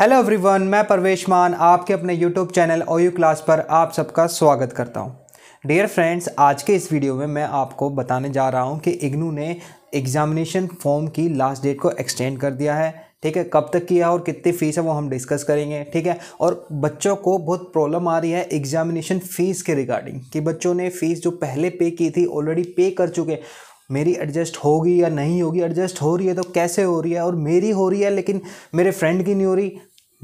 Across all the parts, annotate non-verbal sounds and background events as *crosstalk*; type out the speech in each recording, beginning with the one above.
hello everyone मैं परवेश मान आपके अपने यूट्यूब चैनल ओयू क्लास पर आप सबका स्वागत करता हूं डियर फ्रेंड्स आज के इस वीडियो में मैं आपको बताने जा रहा हूं कि इग्नू ने एग्जामिनेशन फॉर्म की लास्ट डेट को एक्सटेंड कर दिया है ठीक है कब तक किया और कितनी फ़ीस है वो हम डिस्कस करेंगे ठीक है और बच्चों को बहुत प्रॉब्लम आ रही है एग्जामिनेशन फ़ीस के रिगार्डिंग कि बच्चों ने फ़ीस जो पहले पे की थी ऑलरेडी पे कर चुके मेरी एडजस्ट होगी या नहीं होगी एडजस्ट हो रही है तो कैसे हो रही है और मेरी हो रही है लेकिन मेरे फ्रेंड की नहीं हो रही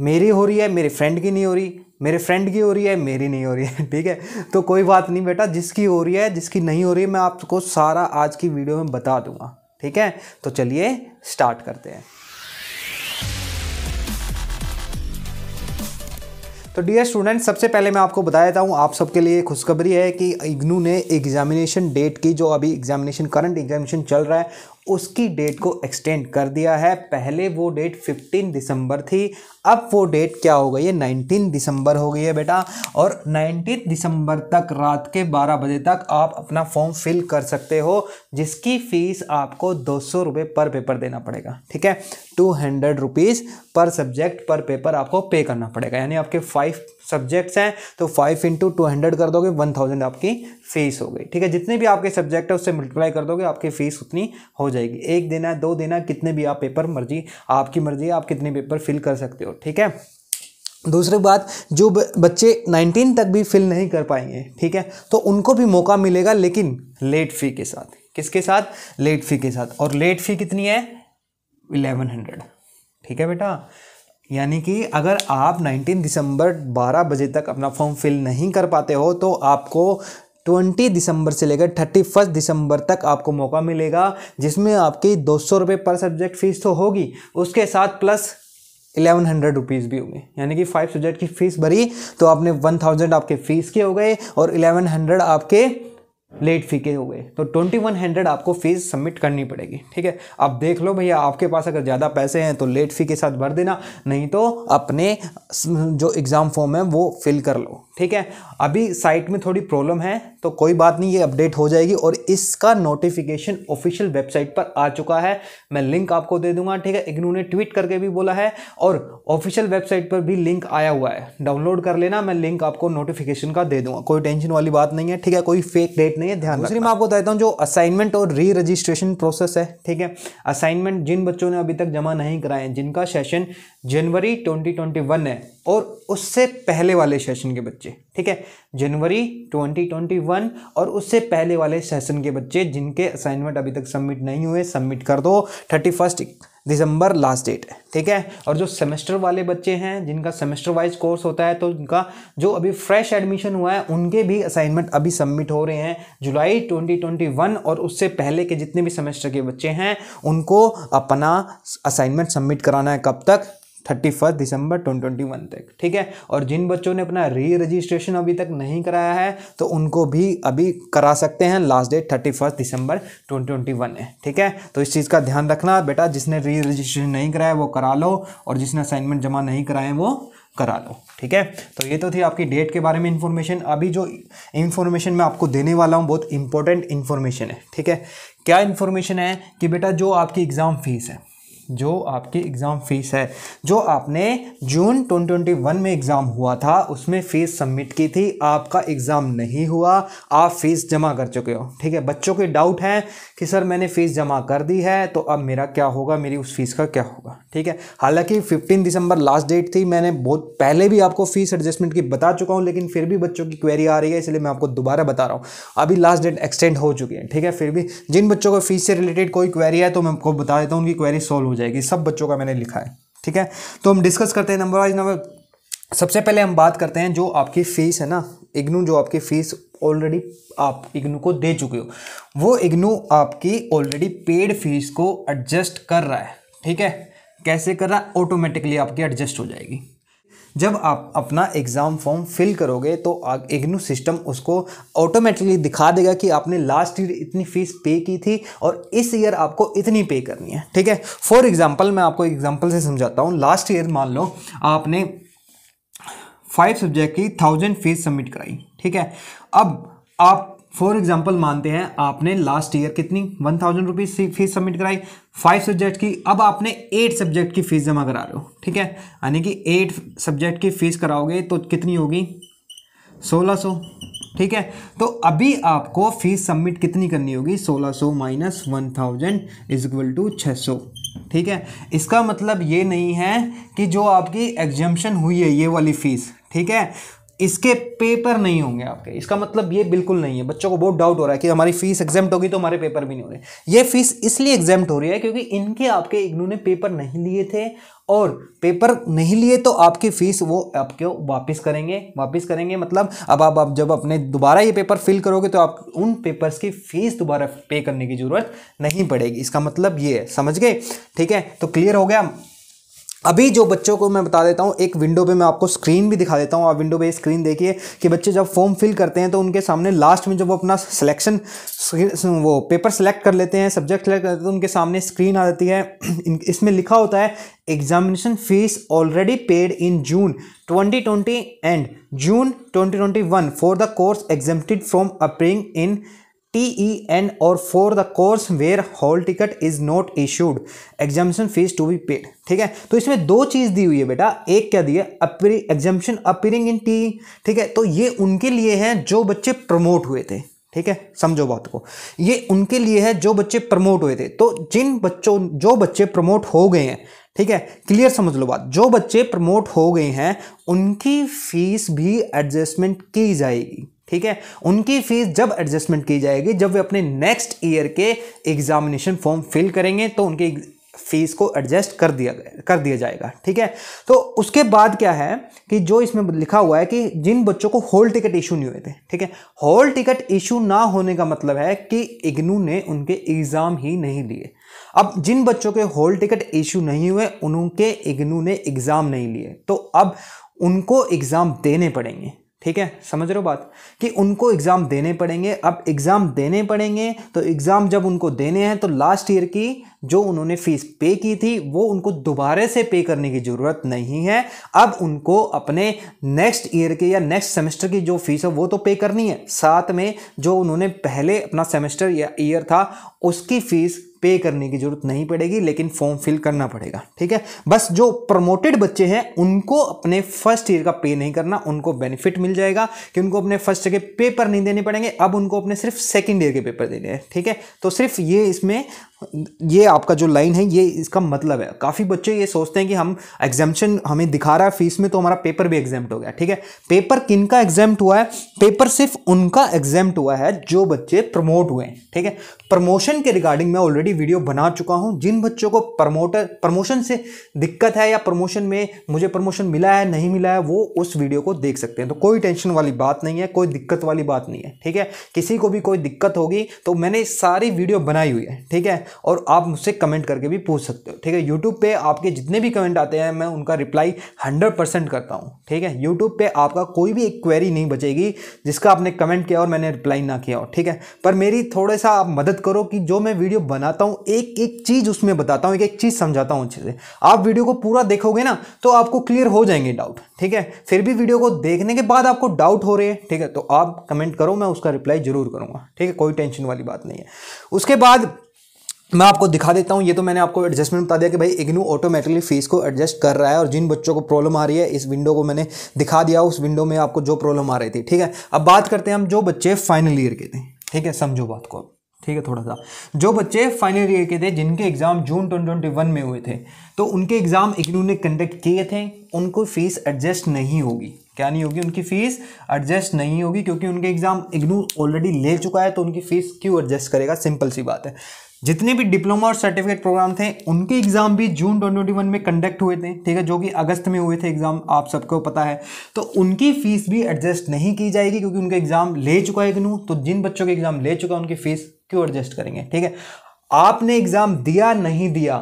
मेरी हो रही है मेरे फ्रेंड की नहीं हो रही मेरे फ्रेंड की हो रही है मेरी नहीं हो रही है *laughs* ठीक है तो कोई बात नहीं बेटा जिसकी हो रही है जिसकी नहीं हो रही है मैं आपको सारा आज की वीडियो में बता दूंगा ठीक है तो चलिए स्टार्ट करते हैं तो डियर स्टूडेंट सबसे पहले मैं आपको बता देता हूँ आप सबके लिए खुशखबरी है कि इग्नू ने एग्जामिनेशन डेट की जो अभी एग्जामिनेशन करंट एग्जामिनेशन चल रहा है उसकी डेट को एक्सटेंड कर दिया है पहले वो डेट 15 दिसंबर थी अब वो डेट क्या हो गई है 19 दिसंबर हो गई है बेटा और 19 दिसंबर तक रात के 12 बजे तक आप अपना फॉर्म फिल कर सकते हो जिसकी फ़ीस आपको दो सौ पर पेपर देना पड़ेगा ठीक है टू हंड्रेड रुपीज़ पर सब्जेक्ट पर पेपर आपको पे करना पड़ेगा यानी आपके फाइव सब्जेक्ट्स हैं तो फाइव इंटू टू हंड्रेड कर दोगे वन थाउजेंड आपकी फ़ीस हो गई ठीक है जितने भी आपके सब्जेक्ट है उससे मल्टीप्लाई कर दोगे आपकी फ़ीस उतनी हो जाएगी एक दिन है दो दिन है कितने भी आप पेपर मर्जी आपकी मर्जी आप कितने पेपर फिल कर सकते हो ठीक है दूसरी बात जो बच्चे 19 तक भी फिल नहीं कर पाएंगे ठीक है तो उनको भी मौका मिलेगा लेकिन लेट फी के साथ किसके साथ लेट फी के साथ और लेट फी कितनी है इलेवन हंड्रेड ठीक है बेटा यानी कि अगर आप 19 दिसंबर 12 बजे तक अपना फॉर्म फिल नहीं कर पाते हो तो आपको 20 दिसंबर से लेकर 31 दिसंबर तक आपको मौका मिलेगा जिसमें आपकी दो सौ रुपये पर सब्जेक्ट फ़ीस तो होगी उसके साथ प्लस इलेवन हंड्रेड रुपीज़ भी होंगे यानी कि फाइव सब्जेक्ट की फ़ीस भरी तो आपने वन थाउजेंड आपके फ़ीस के हो गए और इलेवन हंड्रेड आपके लेट फी के हो गए तो ट्वेंटी वन हंड्रेड आपको फीस सबमिट करनी पड़ेगी ठीक है आप देख लो भैया आपके पास अगर ज़्यादा पैसे हैं तो लेट फी के साथ भर देना नहीं तो अपने जो एग्ज़ाम फॉर्म है वो फिल कर लो ठीक है अभी साइट में थोड़ी प्रॉब्लम है तो कोई बात नहीं ये अपडेट हो जाएगी और इसका नोटिफिकेशन ऑफिशियल वेबसाइट पर आ चुका है मैं लिंक आपको दे दूंगा ठीक है इग्नू ने ट्वीट करके भी बोला है और ऑफिशियल वेबसाइट पर भी लिंक आया हुआ है डाउनलोड कर लेना मैं लिंक आपको नोटिफिकेशन का दे दूंगा कोई टेंशन वाली बात नहीं है ठीक है कोई फेक डेट नहीं है ध्यान दूसरी मैं आपको बताता हूँ जो असाइनमेंट और री रजिस्ट्रेशन प्रोसेस है ठीक है असाइनमेंट जिन बच्चों ने अभी तक जमा नहीं कराए हैं जिनका सेशन जनवरी 2021 है और उससे पहले वाले सेशन के बच्चे ठीक है जनवरी 2021 और उससे पहले वाले सेशन के बच्चे जिनके असाइनमेंट अभी तक सबमिट नहीं हुए सबमिट कर दो thirty first December last date ठीक है और जो सेमेस्टर वाले बच्चे हैं जिनका सेमेस्टर वाइज कोर्स होता है तो उनका जो अभी फ्रेश एडमिशन हुआ है उनके भी असाइनमेंट अभी सबमिट हो रहे हैं जुलाई 2021 और उससे पहले के जितने भी सेमेस्टर के बच्चे हैं उनको अपना असाइनमेंट सबमिट कराना है कब तक thirty first December twenty twenty one तक ठीक है और जिन बच्चों ने अपना री रजिस्ट्रेशन अभी तक नहीं कराया है तो उनको भी अभी करा सकते हैं last date thirty first December twenty twenty one है ठीक है तो इस चीज़ का ध्यान रखना बेटा जिसने री रजिस्ट्रेशन नहीं कराया वो करा लो और जिसने असाइनमेंट जमा नहीं कराए वो करा लो ठीक है तो ये तो थी आपकी डेट के बारे में इंफॉर्मेशन अभी जो इन्फॉर्मेशन मैं आपको देने वाला हूँ बहुत इंपॉर्टेंट इन्फॉर्मेशन है ठीक है क्या इन्फॉर्मेशन है कि बेटा जो आपकी एग्ज़ाम फीस है जो आपकी एग्ज़ाम फ़ीस है जो आपने जून 2021 में एग्ज़ाम हुआ था उसमें फ़ीस सबमिट की थी आपका एग्ज़ाम नहीं हुआ आप फ़ीस जमा कर चुके हो ठीक है बच्चों के डाउट हैं कि सर मैंने फ़ीस जमा कर दी है तो अब मेरा क्या होगा मेरी उस फ़ीस का क्या होगा ठीक है हालांकि 15 दिसंबर लास्ट डेट थी मैंने बहुत पहले भी आपको फ़ीस एडजस्टमेंट की बता चुका हूँ लेकिन फिर भी बच्चों की क्वेरी आ रही है इसलिए मैं आपको दोबारा बता रहा हूँ अभी लास्ट डेट एक्सटेंड हो चुकी है ठीक है फिर भी जिन बच्चों को फ़ीस से रिलेटेड कोई क्वेरी है तो मैं आपको बता देता हूँ उनकी क्वेरी सॉल्व हो जाएगी सब बच्चों का मैंने लिखा है ठीक है तो हम डिस्कस करते हैं नंबर वाइज नंबर सबसे पहले हम बात करते हैं जो आपकी फीस है ना इग्नू जो आपकी फीस ऑलरेडी आप इग्नू को दे चुके हो वो इग्नू आपकी ऑलरेडी पेड फीस को एडजस्ट कर रहा है ठीक है कैसे कर रहा है ऑटोमेटिकली आपकी एडजस्ट हो जाएगी जब आप अपना एग्ज़ाम फॉर्म फिल करोगे तो इग्नू सिस्टम उसको ऑटोमेटिकली दिखा देगा कि आपने लास्ट ईयर इतनी फ़ीस पे की थी और इस ईयर आपको इतनी पे करनी है ठीक है फॉर एग्ज़ाम्पल मैं आपको एग्ज़ाम्पल से समझाता हूँ लास्ट ईयर मान लो आपने फाइव सब्जेक्ट की थाउजेंड फीस सबमिट कराई ठीक है अब आप फॉर एग्जाम्पल मानते हैं आपने लास्ट ईयर कितनी one thousand rupees fees submit कराई फाइव सब्जेक्ट की अब आपने एट सब्जेक्ट की फीस जमा करा रहे हो ठीक है यानी कि एट सब्जेक्ट की फीस कराओगे तो कितनी होगी सोलह सौ ठीक है तो अभी आपको फीस सबमिट कितनी करनी होगी सोलह सौ minus one thousand is equal to छः सौ ठीक है इसका मतलब ये नहीं है कि जो आपकी एग्जामेशन हुई है ये वाली फ़ीस ठीक है इसके पेपर नहीं होंगे आपके इसका मतलब ये बिल्कुल नहीं है बच्चों को बहुत डाउट हो रहा है कि हमारी फीस एग्जाम्ट होगी तो हमारे पेपर भी नहीं हो रहे ये फीस इसलिए एग्जाम्ट हो रही है क्योंकि इनके आपके इग्नू ने पेपर नहीं लिए थे और पेपर नहीं लिए तो आपकी फ़ीस वो आपके वापस करेंगे वापस करेंगे मतलब अब आप, आप जब अपने दोबारा ये पेपर फिल करोगे तो आप उन पेपर्स की फ़ीस दोबारा पे करने की ज़रूरत नहीं पड़ेगी इसका मतलब ये है समझ गए ठीक है तो क्लियर हो गया अभी जो बच्चों को मैं बता देता हूँ एक विंडो पे मैं आपको स्क्रीन भी दिखा देता हूँ आप विंडो पे स्क्रीन देखिए कि बच्चे जब फॉर्म फिल करते हैं तो उनके सामने लास्ट में जब वो अपना सिलेक्शन वो पेपर सेलेक्ट कर लेते हैं सब्जेक्ट सेलेक्ट करते हैं तो उनके सामने स्क्रीन आ जाती है इसमें लिखा होता है examination fees already paid in June twenty and June one for the course exempted from appearing in T E N और for the course where hall ticket is not issued examination fees to be paid ठीक है तो इसमें दो चीज़ दी हुई है बेटा एक क्या दी है एग्जामेशन अपीयरिंग इन टी ठीक है तो ये उनके लिए है जो बच्चे प्रमोट हुए थे ठीक है समझो बात को ये उनके लिए है जो बच्चे प्रमोट हुए थे तो जिन बच्चों जो बच्चे प्रमोट हो गए हैं ठीक है क्लियर समझ लो बात जो बच्चे प्रमोट हो गए हैं उनकी फीस भी एडजस्टमेंट की जाएगी ठीक है उनकी फीस जब एडजस्टमेंट की जाएगी जब वे अपने नेक्स्ट ईयर के एग्जामिनेशन फॉर्म फिल करेंगे तो उनकी फीस को एडजस्ट कर दिया कर दिया जाएगा ठीक है तो उसके बाद क्या है कि जो इसमें लिखा हुआ है कि जिन बच्चों को होल टिकट इशू नहीं हुए थे ठीक है होल टिकट इशू ना होने का मतलब है कि इग्नू ने उनके एग्ज़ाम ही नहीं लिए अब जिन बच्चों के होल टिकट इशू नहीं हुए उनके इग्नू ने एग्ज़ाम नहीं लिए तो अब उनको एग्ज़ाम देने पड़ेंगे ठीक है समझ रहे हो बात कि उनको एग्ज़ाम देने पड़ेंगे अब एग्ज़ाम देने पड़ेंगे तो एग्ज़ाम जब उनको देने हैं तो लास्ट ईयर की जो उन्होंने फीस पे की थी वो उनको दोबारा से पे करने की ज़रूरत नहीं है अब उनको अपने नेक्स्ट ईयर के या नेक्स्ट सेमेस्टर की जो फीस है वो तो पे करनी है साथ में जो उन्होंने पहले अपना सेमेस्टर या ईयर था उसकी फीस पे करने की ज़रूरत नहीं पड़ेगी लेकिन फॉर्म फिल करना पड़ेगा ठीक है बस जो प्रमोटेड बच्चे हैं उनको अपने फर्स्ट ईयर का पे नहीं करना उनको बेनिफिट मिल जाएगा कि उनको अपने फर्स्ट ईयर के पेपर नहीं देने पड़ेंगे अब उनको अपने सिर्फ सेकेंड ईयर के पेपर देने हैं ठीक है तो सिर्फ ये इसमें ये आपका जो लाइन है ये इसका मतलब है काफ़ी बच्चे ये सोचते हैं कि हम एग्जामेशन हमें दिखा रहा है फीस में तो हमारा पेपर भी एग्जाम्प्ट हो गया ठीक है पेपर किन का एग्जाम्प्ट हुआ है पेपर सिर्फ उनका एग्जाम्प्ट हुआ है जो बच्चे प्रमोट हुए हैं ठीक है प्रमोशन के रिगार्डिंग मैं ऑलरेडी वीडियो बना चुका हूँ जिन बच्चों को प्रमोटर प्रमोशन से दिक्कत है या प्रमोशन में मुझे प्रमोशन मिला है नहीं मिला है वो उस वीडियो को देख सकते हैं तो कोई टेंशन वाली बात नहीं है कोई दिक्कत वाली बात नहीं है ठीक है किसी को भी कोई दिक्कत होगी तो मैंने सारी वीडियो बनाई हुई है ठीक है और आप मुझसे कमेंट करके भी पूछ सकते हो ठीक है यूट्यूब पे आपके जितने भी कमेंट आते हैं मैं उनका रिप्लाई हंड्रेड परसेंट करता हूँ ठीक है यूट्यूब पे आपका कोई भी एक क्वेरी नहीं बचेगी जिसका आपने कमेंट किया और मैंने रिप्लाई ना किया हो ठीक है पर मेरी थोड़ा सा आप मदद करो कि जो मैं वीडियो बनाता हूँ एक एक चीज़ उसमें बताता हूँ एक एक चीज़ समझाता हूँ अच्छे से आप वीडियो को पूरा देखोगे ना तो आपको क्लियर हो जाएंगे डाउट ठीक है फिर भी वीडियो को देखने के बाद आपको डाउट हो रहे हैं ठीक है तो आप कमेंट करो मैं उसका रिप्लाई ज़रूर करूँगा ठीक है कोई टेंशन वाली बात नहीं है उसके बाद मैं आपको दिखा देता हूँ ये तो मैंने आपको एडजस्टमेंट बता दिया कि भाई इग्नू ऑटोमेटिकली फीस को एडजस्ट कर रहा है और जिन बच्चों को प्रॉब्लम आ रही है इस विंडो को मैंने दिखा दिया उस विंडो में आपको जो प्रॉब्लम आ रही थी ठीक है अब बात करते हैं हम जो बच्चे फाइनल ईयर के थे ठीक है समझो बात को ठीक है थोड़ा सा जो बच्चे फाइनल ईयर के थे जिनके एग्ज़ाम जून ट्वेंटी में हुए थे तो उनके एग्ज़ाम इग्नू ने कंडक्ट किए थे उनको फीस एडजस्ट नहीं होगी क्या नहीं होगी उनकी फ़ीस एडजस्ट नहीं होगी क्योंकि उनके एग्ज़ाम इग्नू ऑलरेडी ले चुका है तो उनकी फ़ीस क्यों एडजस्ट करेगा सिंपल सी बात है जितने भी डिप्लोमा और सर्टिफिकेट प्रोग्राम थे उनके एग्जाम भी जून 2021 में कंडक्ट हुए थे ठीक है जो कि अगस्त में हुए थे एग्जाम आप सबको पता है तो उनकी फीस भी एडजस्ट नहीं की जाएगी क्योंकि उनका एग्जाम ले चुका है इग्नू तो जिन बच्चों के एग्जाम ले चुका है उनकी फीस क्यों एडजस्ट करेंगे ठीक है आपने एग्जाम दिया नहीं दिया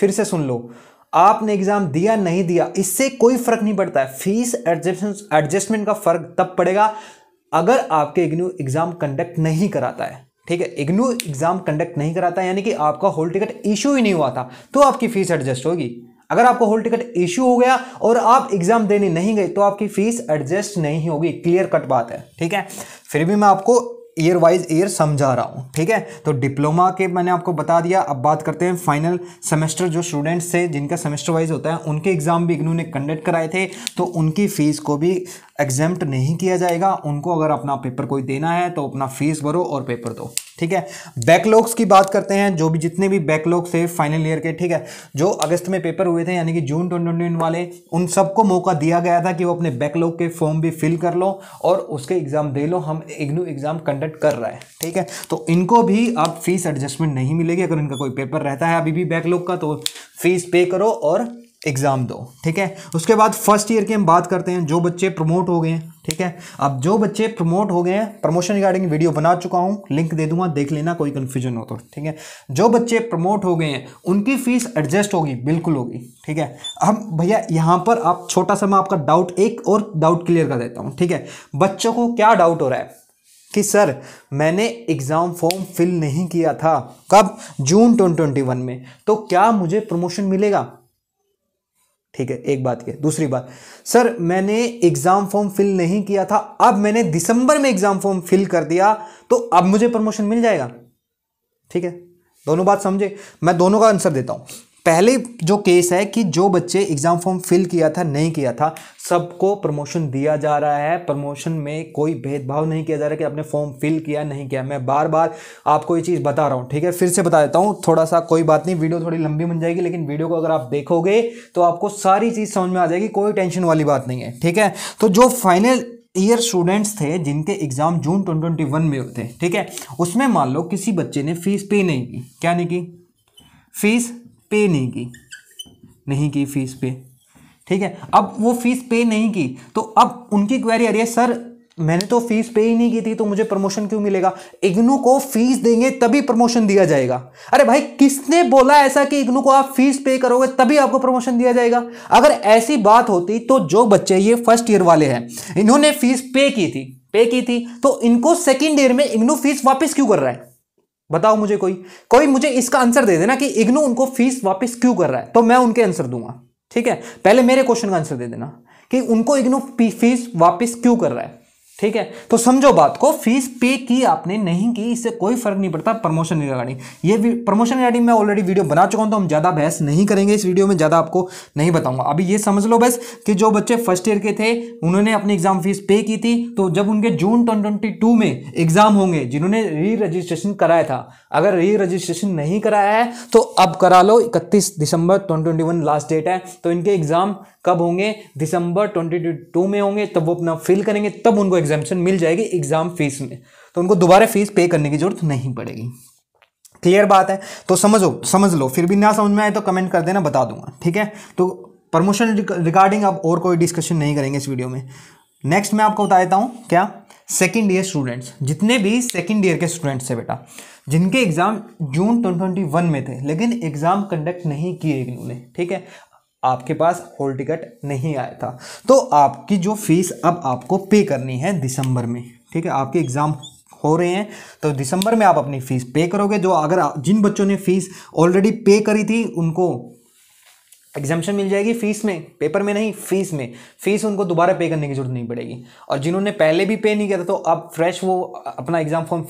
फिर से सुन लो आपने एग्जाम दिया नहीं दिया इससे कोई फर्क नहीं पड़ता है फीस एडजस्टमेंट का फर्क तब पड़ेगा अगर आपके इग्नू एग्जाम कंडक्ट नहीं कराता है ठीक है इग्नू एग्ज़ाम कंडक्ट नहीं कराता यानी कि आपका होल टिकट इशू ही नहीं हुआ था तो आपकी फ़ीस एडजस्ट होगी अगर आपको होल टिकट इशू हो गया और आप एग्ज़ाम देने नहीं गए तो आपकी फ़ीस एडजस्ट नहीं होगी क्लियर कट बात है ठीक है फिर भी मैं आपको ईयर वाइज ईयर समझा रहा हूँ ठीक है तो डिप्लोमा के मैंने आपको बता दिया अब बात करते हैं फाइनल सेमेस्टर जो स्टूडेंट्स थे जिनका सेमेस्टर वाइज होता है उनके एग्ज़ाम भी इग्नू ने कंडक्ट कराए थे तो उनकी फ़ीस को भी एग्जेम्प्ट नहीं किया जाएगा उनको अगर अपना पेपर कोई देना है तो अपना फीस भरो और पेपर दो ठीक है बैकलॉग्स की बात करते हैं जो भी जितने भी बैकलॉग्स थे फाइनल ईयर के ठीक है जो अगस्त में पेपर हुए थे यानी कि जून ट्वेंटी वाले उन सबको मौका दिया गया था कि वो अपने बैकलॉग के फॉर्म भी फिल कर लो और उसके एग्ज़ाम दे लो हम इग्नू एग्ज़ाम कंडक्ट कर रहा है ठीक है तो इनको भी अब फीस एडजस्टमेंट नहीं मिलेगी अगर इनका कोई पेपर रहता है अभी भी बैकलॉग का तो फीस पे करो और एग्ज़ाम दो ठीक है उसके बाद फर्स्ट ईयर की हम बात करते हैं जो बच्चे प्रमोट हो गए हैं ठीक है अब जो बच्चे प्रमोट हो गए हैं प्रमोशन रिगार्डिंग वीडियो बना चुका हूँ लिंक दे दूंगा देख लेना कोई कन्फ्यूजन हो तो ठीक है जो बच्चे प्रमोट हो गए हैं उनकी फीस एडजस्ट होगी बिल्कुल होगी ठीक है अब भैया यहाँ पर आप छोटा सा मैं आपका डाउट एक और डाउट क्लियर कर देता हूँ ठीक है बच्चों को क्या डाउट हो रहा है कि सर मैंने एग्ज़ाम फॉर्म फिल नहीं किया था कब जून 2021 में तो क्या मुझे प्रमोशन मिलेगा ठीक है एक बात ये दूसरी बात सर मैंने एग्ज़ाम फॉर्म फिल नहीं किया था अब मैंने दिसंबर में एग्ज़ाम फॉर्म फिल कर दिया तो अब मुझे प्रमोशन मिल जाएगा ठीक है दोनों बात समझे मैं दोनों का आंसर देता हूं पहले जो केस है कि जो बच्चे एग्ज़ाम फॉर्म फिल किया था नहीं किया था सबको प्रमोशन दिया जा रहा है प्रमोशन में कोई भेदभाव नहीं किया जा रहा है कि आपने फॉर्म फिल किया नहीं किया मैं बार बार आपको ये चीज़ बता रहा हूँ ठीक है फिर से बता देता हूँ थोड़ा सा कोई बात नहीं वीडियो थोड़ी लंबी बन जाएगी लेकिन वीडियो को अगर आप देखोगे तो आपको सारी चीज़ समझ में आ जाएगी कोई टेंशन वाली बात नहीं है ठीक है तो जो फाइनल ईयर स्टूडेंट्स थे जिनके एग्ज़ाम जून 2021 में हुए थे ठीक है उसमें मान लो किसी बच्चे ने फीस पे नहीं की क्या नहीं की फीस पे नहीं की नहीं की फीस पे ठीक है अब वो फीस पे नहीं की तो अब उनकी क्वेरी आ रही है सर मैंने तो फीस पे ही नहीं की थी तो मुझे प्रमोशन क्यों मिलेगा इग्नू को फीस देंगे तभी प्रमोशन दिया जाएगा अरे भाई किसने बोला ऐसा कि इग्नू को आप फीस पे करोगे तभी आपको प्रमोशन दिया जाएगा अगर ऐसी बात होती तो जो बच्चे ये फर्स्ट ईयर वाले हैं इन्होंने फीस पे की थी पे की थी तो इनको सेकेंड ईयर में इग्नू फीस वापस क्यों कर रहा है बताओ मुझे कोई कोई मुझे इसका आंसर दे देना कि इग्नू उनको फीस वापस क्यों कर रहा है तो मैं उनके आंसर दूंगा ठीक है पहले मेरे क्वेश्चन का आंसर दे देना कि उनको इग्नू फीस वापस क्यों कर रहा है ठीक है तो समझो बात को फीस पे की आपने नहीं की इससे कोई फर्क नहीं पड़ता प्रमोशन रिगार्डिंग ये प्रमोशन रिगार्डिंग मैं ऑलरेडी वीडियो बना चुका हूं तो हम ज़्यादा बहस नहीं करेंगे इस वीडियो में ज़्यादा आपको नहीं बताऊंगा अभी ये समझ लो बस कि जो बच्चे फर्स्ट ईयर के थे उन्होंने अपनी एग्जाम फीस पे की थी तो जब उनके जून ट्वेंटी में एग्जाम होंगे जिन्होंने री रजिस्ट्रेशन कराया था अगर री रजिस्ट्रेशन नहीं कराया है तो अब करा लो इकतीस दिसंबर ट्वेंटी लास्ट डेट है तो इनके एग्जाम कब होंगे दिसंबर ट्वेंटी में होंगे तब वो अपना फिल करेंगे तब उनको एग्जामेशन मिल जाएगी एग्जाम फीस में तो उनको दोबारा फीस पे करने की जरूरत नहीं पड़ेगी क्लियर बात है तो समझो समझ लो फिर भी ना समझ में आए तो कमेंट कर देना बता दूंगा ठीक है तो प्रमोशन रिगार्डिंग आप और कोई डिस्कशन नहीं करेंगे इस वीडियो में नेक्स्ट मैं आपको बता देता हूँ क्या सेकेंड ईयर स्टूडेंट्स जितने भी सेकेंड ईयर के स्टूडेंट्स हैं बेटा जिनके एग्ज़ाम जून 2021 में थे लेकिन एग्ज़ाम कंडक्ट नहीं किए इन्होंने ठीक है आपके पास होल टिकट नहीं आया था तो आपकी जो फीस अब आपको पे करनी है दिसंबर में ठीक है आपके एग्ज़ाम हो रहे हैं तो दिसंबर में आप अपनी फ़ीस पे करोगे जो अगर जिन बच्चों ने फ़ीस ऑलरेडी पे करी थी उनको एग्जामेशन मिल जाएगी फ़ीस में पेपर में नहीं फ़ीस में फ़ीस उनको दोबारा पे करने की जरूरत नहीं पड़ेगी और जिन्होंने पहले भी पे नहीं किया था तो अब फ्रेश वो अपना एग्ज़ाम फॉर्म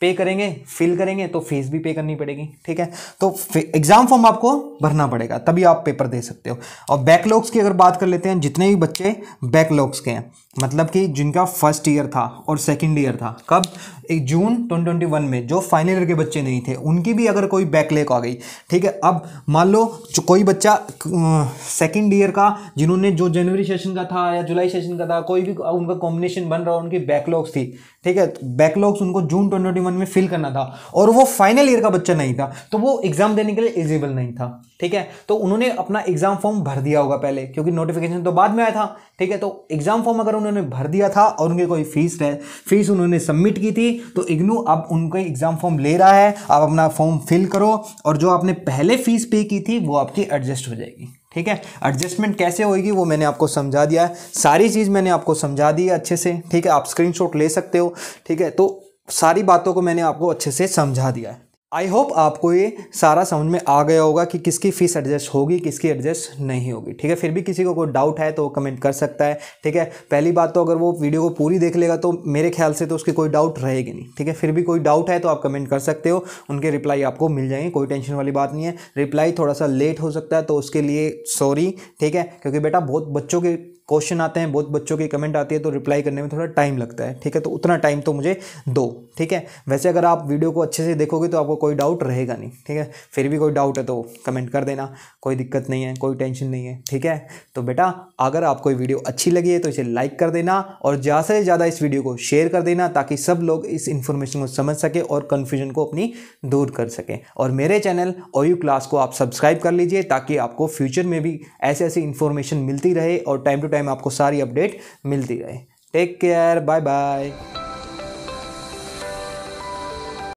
पे करेंगे फिल करेंगे तो फीस भी पे करनी पड़ेगी ठीक है तो एग्ज़ाम फॉर्म आपको भरना पड़ेगा तभी आप पेपर दे सकते हो और बैकलॉग्स की अगर बात कर लेते हैं जितने भी बच्चे बैकलॉग्स के हैं मतलब कि जिनका फर्स्ट ईयर था और सेकेंड ईयर था कब एक जून 2021 में जो फाइनल ईयर के बच्चे नहीं थे उनकी भी अगर कोई बैकलेक आ गई ठीक है अब मान लो कोई बच्चा सेकेंड अं, ईयर का जिन्होंने जो जनवरी सेशन का था या जुलाई सेशन का था कोई भी उनका कॉम्बिनेशन बन रहा उनकी बैकलॉग्स थी ठीक है बैकलॉग्स उनको जून 2021 में फिल करना था और वो फाइनल ईयर का बच्चा नहीं था तो वो एग्जाम देने के लिए एलिजिबल नहीं था ठीक है तो उन्होंने अपना एग्जाम फॉर्म भर दिया होगा पहले क्योंकि नोटिफिकेशन तो बाद में आया था ठीक है तो एग्जाम फॉर्म अगर उन्होंने भर दिया था और उनकी कोई फीस है फीस उन्होंने सबमिट की थी तो इग्नू अब उनका एग्जाम फॉर्म ले रहा है आप अपना फॉर्म फिल करो और जो आपने पहले फीस पे की थी वो आपकी एडजस्ट हो जाएगी ठीक है एडजस्टमेंट कैसे होगी वो मैंने आपको समझा दिया है सारी चीज़ मैंने आपको समझा दी है अच्छे से ठीक है आप स्क्रीनशॉट ले सकते हो ठीक है तो सारी बातों को मैंने आपको अच्छे से समझा दिया है आई होप आपको ये सारा समझ में आ गया होगा कि किसकी फ़ीस एडजस्ट होगी किसकी एडजस्ट नहीं होगी ठीक है फिर भी किसी को कोई डाउट है तो वो कमेंट कर सकता है ठीक है पहली बात तो अगर वो वीडियो को पूरी देख लेगा तो मेरे ख्याल से तो उसकी कोई डाउट रहेगी नहीं ठीक है फिर भी कोई डाउट है तो आप कमेंट कर सकते हो उनके रिप्लाई आपको मिल जाएंगे कोई टेंशन वाली बात नहीं है रिप्लाई थोड़ा सा लेट हो सकता है तो उसके लिए सॉरी ठीक है क्योंकि बेटा बहुत बच्चों के क्वेश्चन आते हैं बहुत बच्चों की कमेंट आती है तो रिप्लाई करने में थोड़ा टाइम लगता है ठीक है तो उतना टाइम तो मुझे दो ठीक है वैसे अगर आप वीडियो को अच्छे से देखोगे तो आपको कोई डाउट रहेगा नहीं ठीक है फिर भी कोई डाउट है तो कमेंट कर देना कोई दिक्कत नहीं है कोई टेंशन नहीं है ठीक है तो बेटा अगर आपको ये वीडियो अच्छी लगी है तो इसे लाइक कर देना और ज़्यादा से ज़्यादा इस वीडियो को शेयर कर देना ताकि सब लोग इस इन्फॉर्मेशन को समझ सके और कन्फ्यूजन को अपनी दूर कर सकें और मेरे चैनल ओयू क्लास को आप सब्सक्राइब कर लीजिए ताकि आपको फ्यूचर में भी ऐसे ऐसी इन्फॉर्मेशन मिलती रहे और टाइम टू टाइम आपको सारी अपडेट मिलती रहे टेक केयर बाय बाय